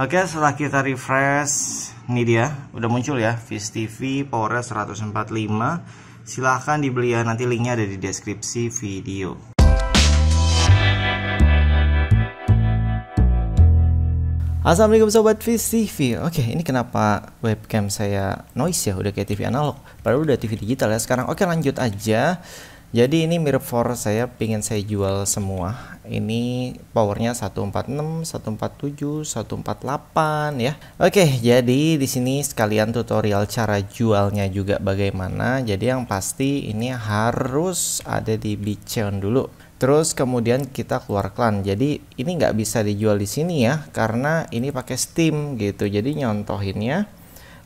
Oke, setelah kita refresh, ini dia, udah muncul ya, Viz TV Power 145. Silahkan dibeli ya, nanti linknya ada di deskripsi video. Assalamualaikum sobat Viz TV. Oke, ini kenapa webcam saya noise ya? Udah kayak TV analog, Padahal udah TV digital ya sekarang. Oke, lanjut aja jadi ini mirror 4 saya pingin saya jual semua ini powernya 146 147 148 ya Oke jadi di sini sekalian tutorial cara jualnya juga bagaimana jadi yang pasti ini harus ada di bitcoin dulu Terus kemudian kita keluar klan. Jadi ini nggak bisa dijual di sini ya, karena ini pakai Steam gitu. Jadi nyontohinnya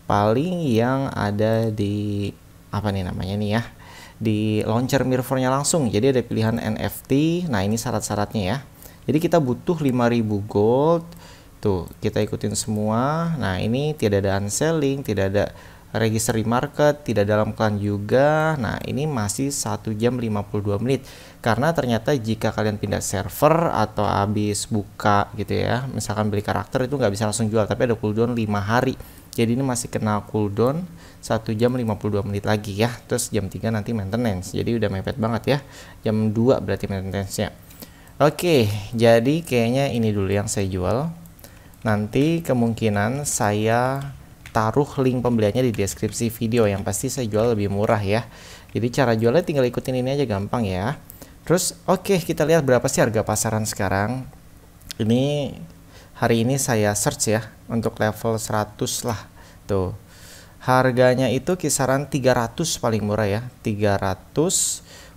paling yang ada di apa nih namanya nih ya? di launcher Mirrornya langsung. Jadi ada pilihan NFT. Nah, ini syarat-syaratnya ya. Jadi kita butuh 5000 gold. Tuh, kita ikutin semua. Nah, ini tidak ada unselling, tidak ada registry market, tidak dalam klan juga. Nah, ini masih 1 jam 52 menit. Karena ternyata jika kalian pindah server atau habis buka gitu ya, misalkan beli karakter itu nggak bisa langsung jual, tapi ada cooldown 5 hari jadi ini masih kena cooldown 1 jam 52 menit lagi ya terus jam 3 nanti maintenance jadi udah mepet banget ya jam 2 berarti maintenance nya oke jadi kayaknya ini dulu yang saya jual nanti kemungkinan saya taruh link pembeliannya di deskripsi video yang pasti saya jual lebih murah ya jadi cara jualnya tinggal ikutin ini aja gampang ya terus oke okay, kita lihat berapa sih harga pasaran sekarang ini hari ini saya search ya untuk level 100 lah tuh harganya itu kisaran 300 paling murah ya 300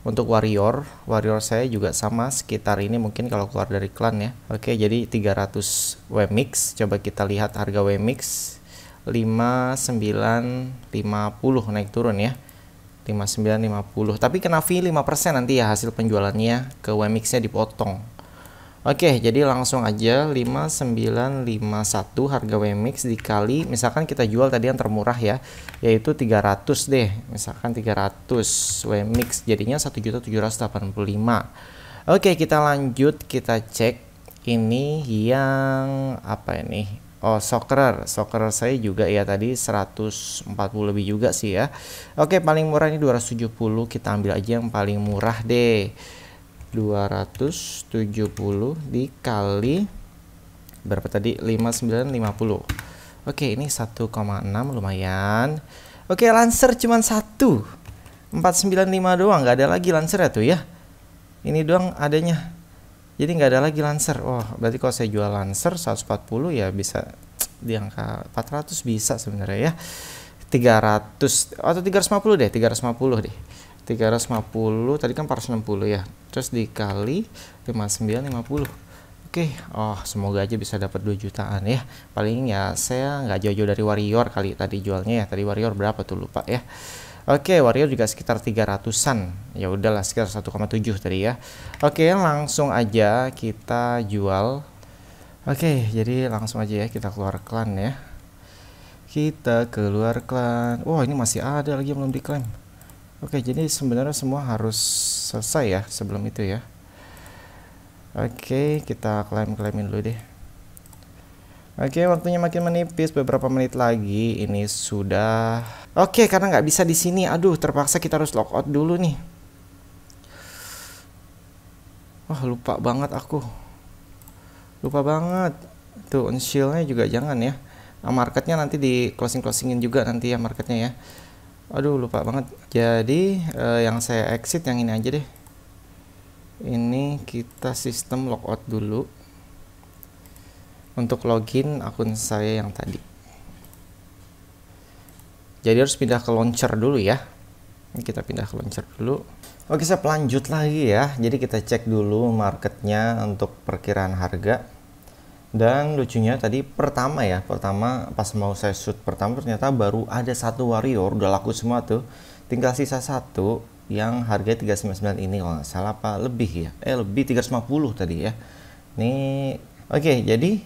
untuk warrior warrior saya juga sama sekitar ini mungkin kalau keluar dari klan ya oke jadi 300 WMix coba kita lihat harga WMix 5950 naik turun ya 5950 tapi kena fee 5% nanti ya hasil penjualannya ke WMix nya dipotong Oke, jadi langsung aja 5951 harga WMix dikali misalkan kita jual tadi yang termurah ya, yaitu 300 deh. Misalkan 300 WMix jadinya 1.785. Oke, kita lanjut kita cek ini yang apa ini? Oh, soccer. Soccer saya juga ya tadi 140 lebih juga sih ya. Oke, paling murah ini 270, kita ambil aja yang paling murah deh. 270 dikali berapa tadi 5950 Oke ini 1,6 lumayan Oke lancer cuman satu 495 doang nggak ada lagi lancer ya tuh ya ini doang adanya jadi nggak ada lagi lancer wah oh, berarti kalau saya jual lancer 140 ya bisa di angka 400 bisa sebenarnya ya 300 atau 350 deh 350 deh 350 tadi kan 460 ya terus dikali 5950 oke oh semoga aja bisa dapat 2 jutaan ya paling ya saya nggak jauh-jauh dari warrior kali tadi jualnya ya tadi warrior berapa tuh lupa ya Oke, Warrior juga sekitar 300-an. Ya udahlah sekitar 1,7 tadi ya. Oke, langsung aja kita jual. Oke, jadi langsung aja ya kita keluar klan ya. Kita keluar klan. Wah, wow, ini masih ada lagi yang belum diklaim. Oke, jadi sebenarnya semua harus selesai ya sebelum itu ya. Oke, kita klaim-klaimin dulu deh. Oke, waktunya makin menipis beberapa menit lagi. Ini sudah. Oke, karena nggak bisa di sini. Aduh, terpaksa kita harus logout dulu nih. Wah, lupa banget aku. Lupa banget. Tuh, unshieldnya juga jangan ya. Marketnya nanti di closing-closingin juga nanti ya marketnya ya aduh lupa banget jadi uh, yang saya exit yang ini aja deh ini kita sistem logout dulu untuk login akun saya yang tadi jadi harus pindah ke launcher dulu ya ini kita pindah ke launcher dulu oke saya lanjut lagi ya jadi kita cek dulu marketnya untuk perkiraan harga dan lucunya tadi pertama ya, pertama pas mau saya shoot pertama ternyata baru ada satu warrior, udah laku semua tuh. Tinggal sisa satu yang harga 399 ini kalau nggak salah apa lebih ya. Eh lebih 350 tadi ya. Nih, oke okay, jadi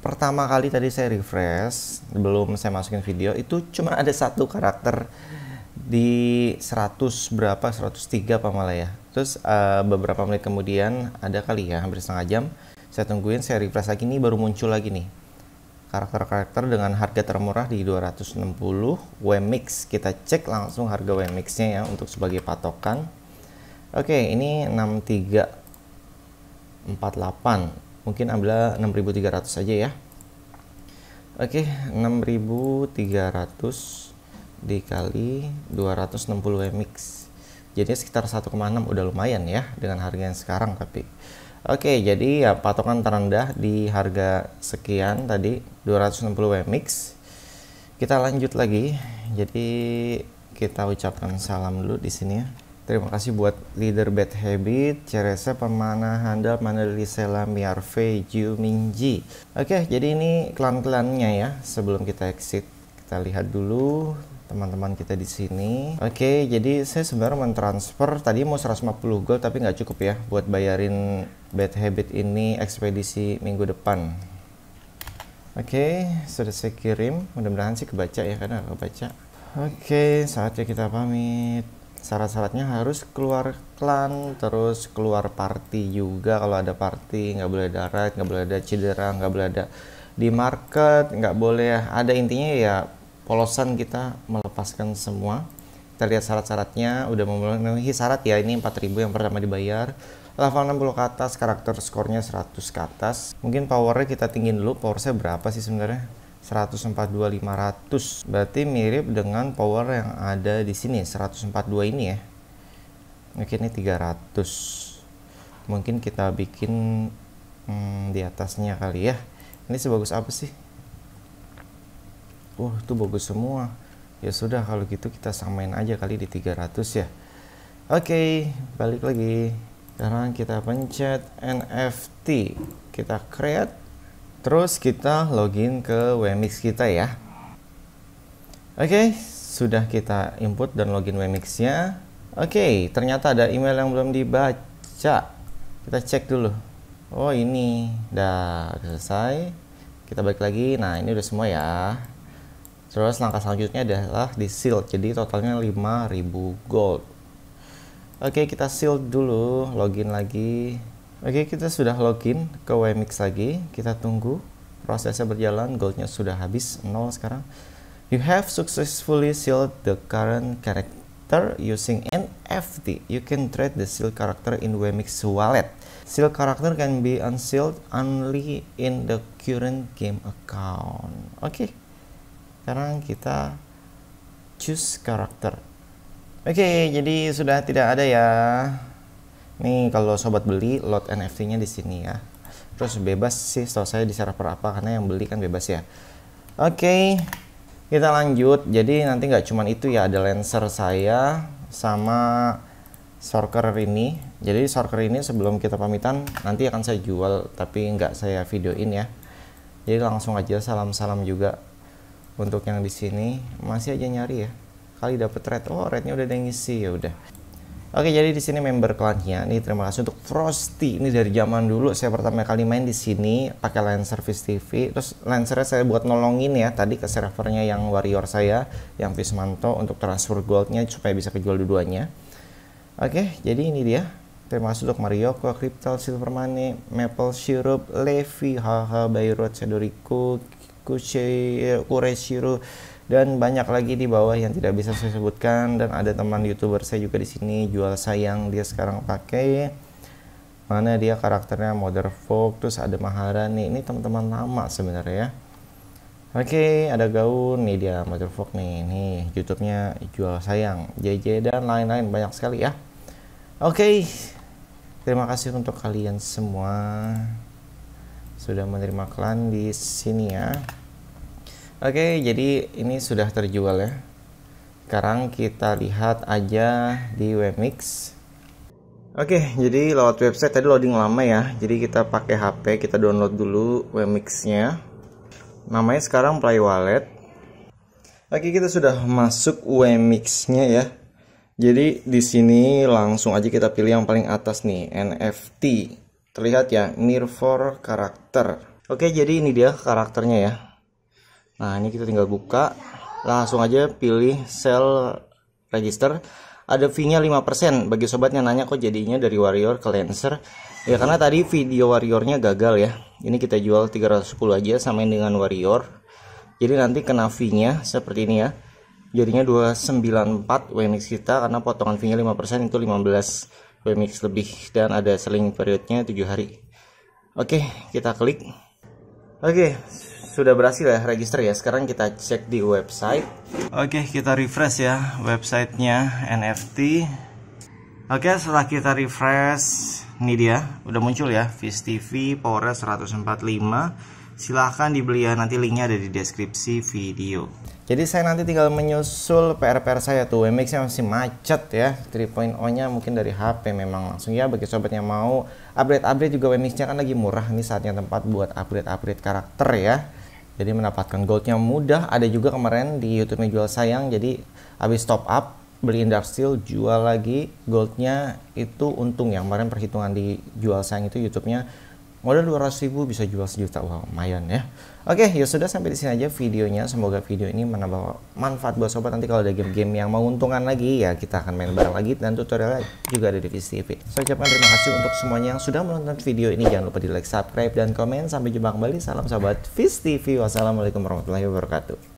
pertama kali tadi saya refresh belum saya masukin video itu cuma ada satu karakter di 100 berapa 103 apa malah ya terus uh, beberapa menit kemudian ada kali ya hampir setengah jam saya tungguin saya refresh lagi nih baru muncul lagi nih karakter-karakter dengan harga termurah di 260 WMix kita cek langsung harga WMix nya ya untuk sebagai patokan oke ini 6348 mungkin ambil 6300 aja ya Oke, 6300 dikali 260 mix. Jadi sekitar 1,6 udah lumayan ya dengan harga yang sekarang tapi Oke, jadi ya patokan terendah di harga sekian tadi 260 WMX. Kita lanjut lagi. Jadi kita ucapkan salam dulu di sini ya. Terima kasih buat leader bad habit, Ceresa Pemana Handal Mandelisela Miarve Ju Minji. Oke, jadi ini klan-klannya ya sebelum kita exit. Kita lihat dulu teman-teman kita di sini. Oke, jadi saya sebenarnya mentransfer tadi mau 150 gold tapi nggak cukup ya buat bayarin bad habit ini ekspedisi minggu depan. Oke, sudah saya kirim. Mudah-mudahan sih kebaca ya karena kebaca. Oke, saatnya kita pamit. Syarat-syaratnya harus keluar klan, terus keluar party juga. Kalau ada party, nggak boleh darat, nggak boleh ada cedera, nggak boleh ada di market, nggak boleh ya. ada intinya ya polosan kita melepaskan semua kita lihat syarat-syaratnya udah memenuhi syarat ya ini 4000 yang pertama dibayar level 60 ke atas karakter skornya 100 ke atas mungkin powernya kita tinggiin dulu power saya berapa sih sebenarnya 500. berarti mirip dengan power yang ada di sini 142 ini ya mungkin ini 300 mungkin kita bikin hmm, di atasnya kali ya ini sebagus apa sih wah itu bagus semua ya sudah kalau gitu kita samain aja kali di 300 ya oke balik lagi sekarang kita pencet NFT kita create terus kita login ke WMix kita ya oke sudah kita input dan login WMix nya oke ternyata ada email yang belum dibaca kita cek dulu oh ini dah selesai kita balik lagi nah ini udah semua ya Terus langkah selanjutnya adalah di seal, jadi totalnya 5000 gold. Oke, kita seal dulu, login lagi. Oke, kita sudah login ke WMX lagi. Kita tunggu prosesnya berjalan, goldnya sudah habis, nol sekarang. You have successfully sealed the current character using NFT. You can trade the sealed character in WMX wallet. Seal character can be unsealed only in the current game account. Oke. Okay sekarang kita choose karakter oke okay, jadi sudah tidak ada ya nih kalau sobat beli lot NFT nya di sini ya terus bebas sih setelah saya di server apa karena yang beli kan bebas ya oke okay, kita lanjut jadi nanti nggak cuman itu ya ada lenser saya sama sorker ini jadi sorker ini sebelum kita pamitan nanti akan saya jual tapi nggak saya videoin ya jadi langsung aja salam-salam juga untuk yang di sini masih aja nyari ya kali dapet red oh rednya udah ada yang ngisi ya udah Oke jadi di sini member klannya nih terima kasih untuk Frosty ini dari zaman dulu saya pertama kali main di sini pakai lenser Viz TV terus lensernya saya buat nolongin ya tadi ke servernya yang warrior saya yang Vismanto untuk transfer goldnya supaya bisa kejual dua-duanya Oke jadi ini dia terima kasih untuk Mario crypto Silver Money Maple Syrup Levi Haha bayrot Sedoriku Ya, Kureshiro dan banyak lagi di bawah yang tidak bisa saya sebutkan dan ada teman youtuber saya juga di sini jual sayang dia sekarang pakai mana dia karakternya modern folk terus ada Maharani ini teman-teman lama sebenarnya ya Oke, okay, ada gaun nih dia Motherfuck nih. Nih, YouTube-nya jual sayang, JJ dan lain-lain banyak sekali ya. Oke. Okay. Terima kasih untuk kalian semua sudah menerima klan di sini ya Oke jadi ini sudah terjual ya sekarang kita lihat aja di Webmix Oke jadi lewat website tadi loading lama ya jadi kita pakai HP kita download dulu Webmixnya namanya sekarang Play Wallet Oke kita sudah masuk Webmixnya ya jadi di sini langsung aja kita pilih yang paling atas nih NFT terlihat ya mirror karakter oke jadi ini dia karakternya ya nah ini kita tinggal buka langsung aja pilih sell register ada fee-nya 5% bagi sobat yang nanya kok jadinya dari warrior ke lancer ya karena tadi video warriornya gagal ya ini kita jual 310 aja samain dengan warrior jadi nanti kena fee-nya seperti ini ya jadinya 294 WMX kita karena potongan fee-nya 5% itu 15 remix lebih dan ada seling periodnya 7 hari oke kita klik oke sudah berhasil ya register ya sekarang kita cek di website oke kita refresh ya websitenya NFT Oke setelah kita refresh Ini dia udah muncul ya Viz TV Power 145 silahkan dibeli ya nanti linknya ada di deskripsi video jadi saya nanti tinggal menyusul PR-PR saya tuh WMX nya masih macet ya 3.0 nya mungkin dari HP memang langsung ya bagi sobat yang mau upgrade-upgrade juga WMX nya kan lagi murah nih saatnya tempat buat upgrade-upgrade karakter ya jadi mendapatkan goldnya mudah ada juga kemarin di YouTube nya jual sayang jadi habis top up beli dark steel jual lagi goldnya itu untung ya kemarin perhitungan di jual sayang itu YouTube-nya modal 200 ribu bisa jual sejuta wow lumayan ya oke ya sudah sampai di sini aja videonya semoga video ini menambah manfaat buat sobat nanti kalau ada game-game yang menguntungkan lagi ya kita akan main bareng lagi dan tutorialnya juga ada di Viz TV saya ucapkan terima kasih untuk semuanya yang sudah menonton video ini jangan lupa di like subscribe dan komen sampai jumpa kembali salam sahabat Viz TV wassalamualaikum warahmatullahi wabarakatuh